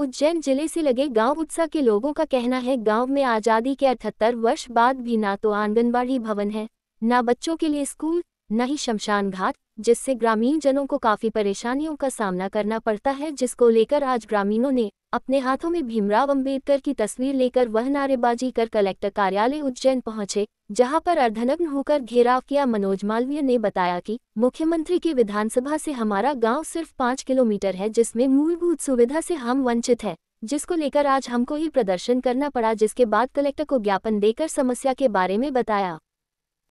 उज्जैन जिले से लगे गांव उत्सा के लोगों का कहना है गांव में आज़ादी के अठहत्तर वर्ष बाद भी ना तो आंगनबाड़ी भवन है ना बच्चों के लिए स्कूल न ही शमशान घाट जिससे ग्रामीण जनों को काफ़ी परेशानियों का सामना करना पड़ता है जिसको लेकर आज ग्रामीणों ने अपने हाथों में भीमराव अंबेडकर की तस्वीर लेकर वह नारेबाजी कर कलेक्टर कार्यालय उज्जैन पहुंचे जहां पर अर्धनग्न होकर घेराव किया मनोज मालवीय ने बताया कि मुख्यमंत्री के विधानसभा से हमारा गांव सिर्फ पाँच किलोमीटर है जिसमें मूलभूत सुविधा से हम वंचित है जिसको लेकर आज हमको ही प्रदर्शन करना पड़ा जिसके बाद कलेक्टर को ज्ञापन देकर समस्या के बारे में बताया